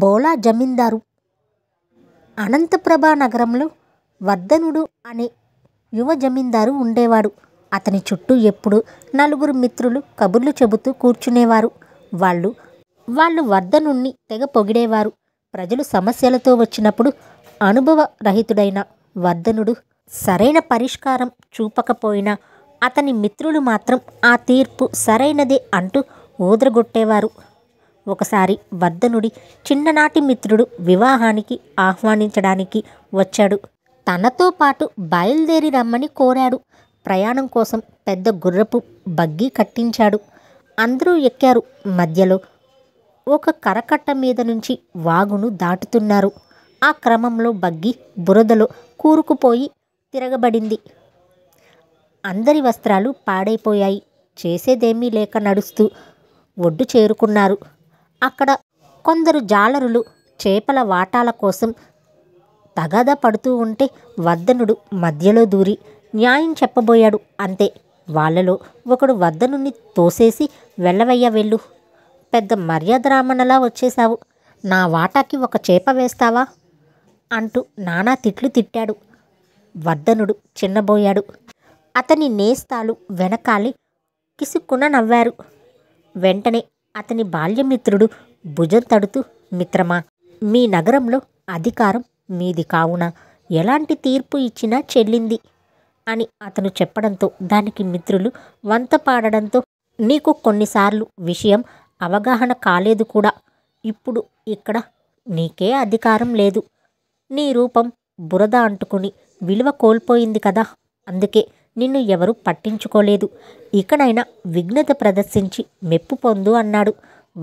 బోలా జమీందారు అనంతప్రభ నగరంలో వర్ధనుడు అనే యువ జమీందారు ఉండేవాడు అతని చుట్టూ ఎప్పుడు నలుగురు మిత్రులు కబుర్లు చెబుతూ కూర్చునేవారు వాళ్ళు వాళ్ళు వర్ధనుణ్ణి తెగ పొగిడేవారు ప్రజలు సమస్యలతో వచ్చినప్పుడు అనుభవ రహితుడైన వర్ధనుడు సరైన పరిష్కారం చూపకపోయినా అతని మిత్రులు మాత్రం ఆ తీర్పు సరైనదే అంటూ ఊదరగొట్టేవారు ఒకసారి వర్ధనుడి చిన్ననాటి మిత్రుడు వివాహానికి ఆహ్వానించడానికి వచ్చాడు తనతో పాటు బయలుదేరి రమ్మని కోరాడు ప్రయాణం కోసం పెద్ద గుర్రపు బగ్గి కట్టించాడు అందరూ ఎక్కారు మధ్యలో ఒక కరకట్ట మీద నుంచి వాగును దాటుతున్నారు ఆ క్రమంలో బగ్గి బురదలో కూరుకుపోయి తిరగబడింది అందరి వస్త్రాలు పాడైపోయాయి చేసేదేమీ లేక నడుస్తూ ఒడ్డు చేరుకున్నారు అక్కడ కొందరు జాలరులు చేపల వాటాల కోసం తగద పడుతూ ఉంటే వర్ధనుడు మధ్యలో దూరి న్యాయం చెప్పబోయాడు అంతే వాళ్ళలో ఒకడు వర్ధనుని తోసేసి వెళ్ళవయ్య వెళ్ళు పెద్ద మర్యాద రామణలా వచ్చేశావు నా వాటాకి ఒక చేప వేస్తావా అంటూ నానా తిట్లు తిట్టాడు వర్ధనుడు చిన్నబోయాడు అతని నేస్తాలు వెనకాలి కిసుక్కున నవ్వారు వెంటనే అతని బాల్యమిత్రుడు భుజం తడుతూ మిత్రమా మీ నగరంలో అధికారం మీది కావున ఎలాంటి తీర్పు ఇచ్చినా చెల్లింది అని అతను చెప్పడంతో దానికి మిత్రులు వంత పాడడంతో నీకు కొన్నిసార్లు విషయం అవగాహన కాలేదు కూడా ఇప్పుడు ఇక్కడ నీకే అధికారం లేదు నీ రూపం బురద అంటుకుని విలువ కోల్పోయింది కదా అందుకే నిన్ను ఎవరూ పట్టించుకోలేదు ఇకనైనా విఘ్నత ప్రదర్శించి మెప్పు పొందు అన్నాడు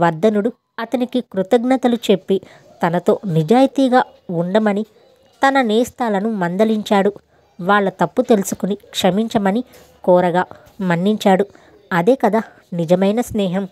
వర్ధనుడు అతనికి కృతజ్ఞతలు చెప్పి తనతో నిజాయితీగా ఉండమని తన నేస్తాలను మందలించాడు వాళ్ళ తప్పు తెలుసుకుని క్షమించమని కోరగా మన్నించాడు అదే కదా నిజమైన స్నేహం